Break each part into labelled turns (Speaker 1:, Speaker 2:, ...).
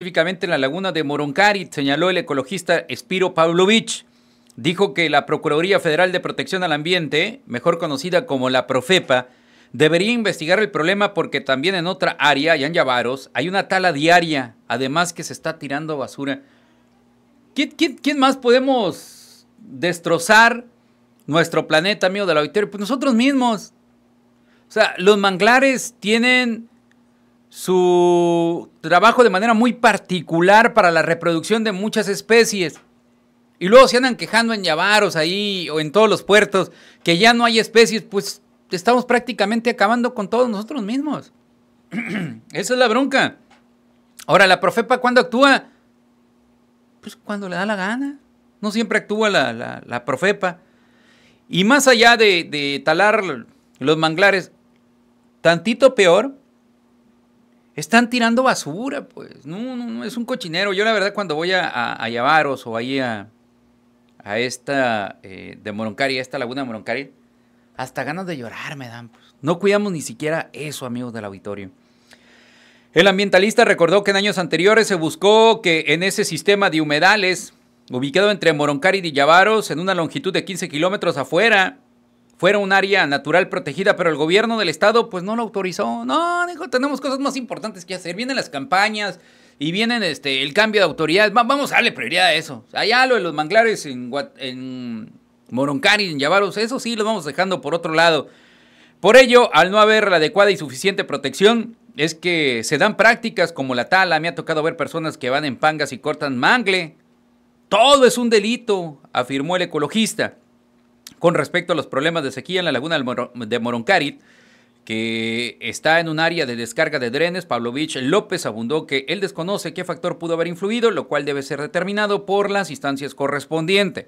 Speaker 1: específicamente en la laguna de Moroncari, señaló el ecologista Spiro Pavlovich. Dijo que la Procuraduría Federal de Protección al Ambiente, mejor conocida como la Profepa, debería investigar el problema porque también en otra área, allá en Yavaros, hay una tala diaria, además que se está tirando basura. ¿Quién, más podemos destrozar nuestro planeta, amigo de la oitera? Pues nosotros mismos. O sea, los manglares tienen su trabajo de manera muy particular para la reproducción de muchas especies. Y luego se andan quejando en Yavaros ahí o en todos los puertos que ya no hay especies, pues estamos prácticamente acabando con todos nosotros mismos. Esa es la bronca. Ahora, la profepa cuando actúa, pues cuando le da la gana. No siempre actúa la, profepa. Y más allá de, de talar los manglares, tantito peor están tirando basura, pues. No, no, no, es un cochinero. Yo la verdad cuando voy a, a, Yavaros o ahí a, esta eh, de Moroncari, a esta laguna de Moroncari, hasta ganas de llorar me dan. Pues. No cuidamos ni siquiera eso, amigos del auditorio. El ambientalista recordó que en años anteriores se buscó que en ese sistema de humedales, ubicado entre Moroncari y Yavaros, en una longitud de 15 kilómetros afuera fuera un área natural protegida, pero el gobierno del estado pues no lo autorizó. No, dijo, tenemos cosas más importantes que hacer. Vienen las campañas y vienen este, el cambio de autoridad. vamos a darle prioridad a eso. Allá lo de los manglares en, en en Yavaros, eso sí, lo vamos dejando por otro lado. Por ello, al no haber la adecuada y suficiente protección, es que se dan prácticas como la tala. Me ha tocado ver personas que van en pangas y cortan mangle. Todo es un delito, afirmó el ecologista con respecto a los problemas de sequía en la laguna de Moroncarit, que está en un área de descarga de drenes, Vich López abundó que él desconoce qué factor pudo haber influido, lo cual debe ser determinado por las instancias correspondientes.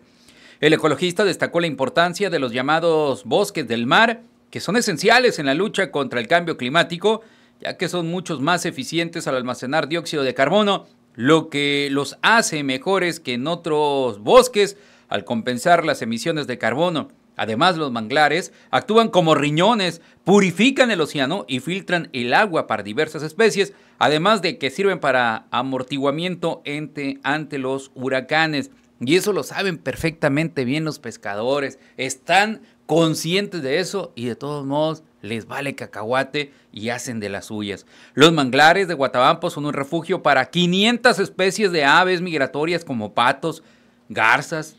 Speaker 1: El ecologista destacó la importancia de los llamados bosques del mar, que son esenciales en la lucha contra el cambio climático, ya que son muchos más eficientes al almacenar dióxido de carbono, lo que los hace mejores que en otros bosques al compensar las emisiones de carbono. Además, los manglares actúan como riñones, purifican el océano y filtran el agua para diversas especies, además de que sirven para amortiguamiento ante, ante los huracanes. Y eso lo saben perfectamente bien los pescadores. Están conscientes de eso y de todos modos les vale cacahuate y hacen de las suyas. Los manglares de Guatabampo son un refugio para 500 especies de aves migratorias como patos, garzas,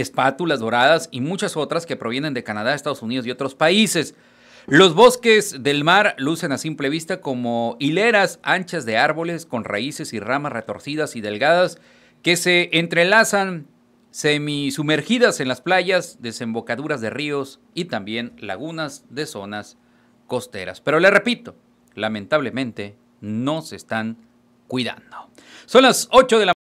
Speaker 1: espátulas doradas y muchas otras que provienen de Canadá, Estados Unidos y otros países. Los bosques del mar lucen a simple vista como hileras anchas de árboles con raíces y ramas retorcidas y delgadas que se entrelazan semisumergidas en las playas, desembocaduras de ríos y también lagunas de zonas costeras. Pero le repito, lamentablemente no se están cuidando. Son las 8 de la